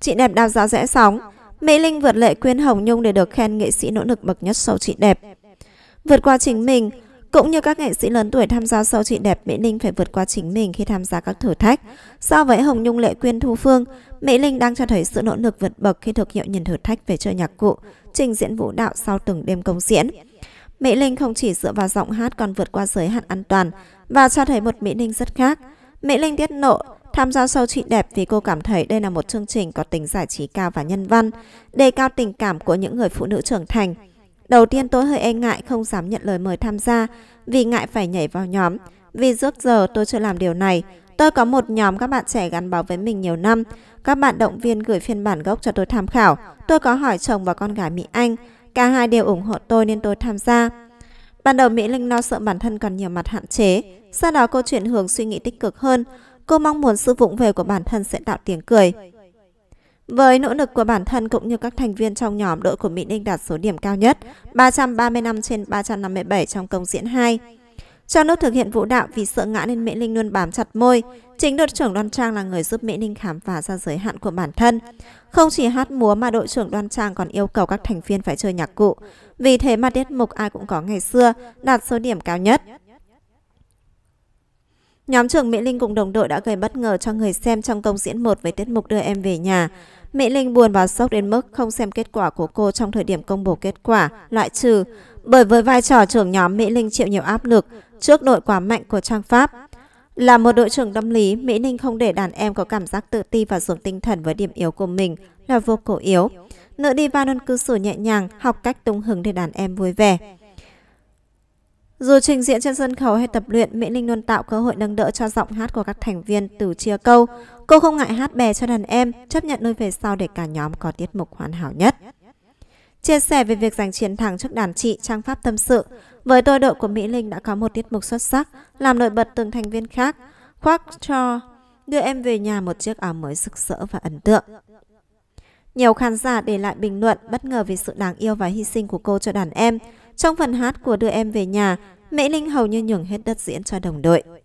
Chị đẹp đào giáo rẽ sóng. Mỹ Linh vượt lệ Quyên Hồng Nhung để được khen nghệ sĩ nỗ lực bậc nhất sau chị đẹp. Vượt qua chính mình, cũng như các nghệ sĩ lớn tuổi tham gia sau chị đẹp, Mỹ Linh phải vượt qua chính mình khi tham gia các thử thách. So với Hồng Nhung Lệ Quyên Thu Phương, Mỹ Linh đang cho thấy sự nỗ lực vượt bậc khi thực hiện những thử thách về chơi nhạc cụ, trình diễn vũ đạo sau từng đêm công diễn. Mỹ Linh không chỉ dựa vào giọng hát còn vượt qua giới hạn an toàn và cho thấy một Mỹ Linh rất khác. Mỹ Linh tiết lộ Tham gia show chị đẹp vì cô cảm thấy đây là một chương trình có tính giải trí cao và nhân văn, đề cao tình cảm của những người phụ nữ trưởng thành. Đầu tiên tôi hơi e ngại không dám nhận lời mời tham gia vì ngại phải nhảy vào nhóm. Vì trước giờ tôi chưa làm điều này, tôi có một nhóm các bạn trẻ gắn bó với mình nhiều năm. Các bạn động viên gửi phiên bản gốc cho tôi tham khảo. Tôi có hỏi chồng và con gái Mỹ Anh. Cả hai đều ủng hộ tôi nên tôi tham gia. Ban đầu Mỹ Linh lo sợ bản thân còn nhiều mặt hạn chế. Sau đó cô chuyển hướng suy nghĩ tích cực hơn. Cô mong muốn sự vụng về của bản thân sẽ tạo tiếng cười. Với nỗ lực của bản thân cũng như các thành viên trong nhóm, đội của Mỹ Ninh đạt số điểm cao nhất, 335 trên 357 trong công diễn 2. Trong lúc thực hiện vũ đạo vì sợ ngã nên Mỹ Linh luôn bám chặt môi. Chính đội trưởng Đoan Trang là người giúp Mỹ Linh khám phá ra giới hạn của bản thân. Không chỉ hát múa mà đội trưởng Đoan Trang còn yêu cầu các thành viên phải chơi nhạc cụ. Vì thế mà tiết mục ai cũng có ngày xưa đạt số điểm cao nhất. Nhóm trưởng Mỹ Linh cùng đồng đội đã gây bất ngờ cho người xem trong công diễn 1 với tiết mục đưa em về nhà. Mỹ Linh buồn và sốc đến mức không xem kết quả của cô trong thời điểm công bố kết quả, loại trừ. Bởi với vai trò trưởng nhóm Mỹ Linh chịu nhiều áp lực trước đội quá mạnh của Trang Pháp. Là một đội trưởng tâm lý, Mỹ Linh không để đàn em có cảm giác tự ti và xuống tinh thần với điểm yếu của mình là vô cổ yếu. Nữ diva luôn cư xử nhẹ nhàng, học cách tung hứng để đàn em vui vẻ. Dù trình diễn trên sân khấu hay tập luyện, Mỹ Linh luôn tạo cơ hội nâng đỡ cho giọng hát của các thành viên từ chia câu. Cô không ngại hát bè cho đàn em, chấp nhận nuôi về sau để cả nhóm có tiết mục hoàn hảo nhất. Chia sẻ về việc giành chiến thắng trước đàn chị trang pháp tâm sự, với đội đội của Mỹ Linh đã có một tiết mục xuất sắc, làm nổi bật từng thành viên khác, khoác cho đưa em về nhà một chiếc áo mới rực rỡ và ấn tượng. Nhiều khán giả để lại bình luận bất ngờ về sự đáng yêu và hy sinh của cô cho đàn em. Trong phần hát của Đưa Em Về Nhà, Mỹ Linh hầu như nhường hết đất diễn cho đồng đội.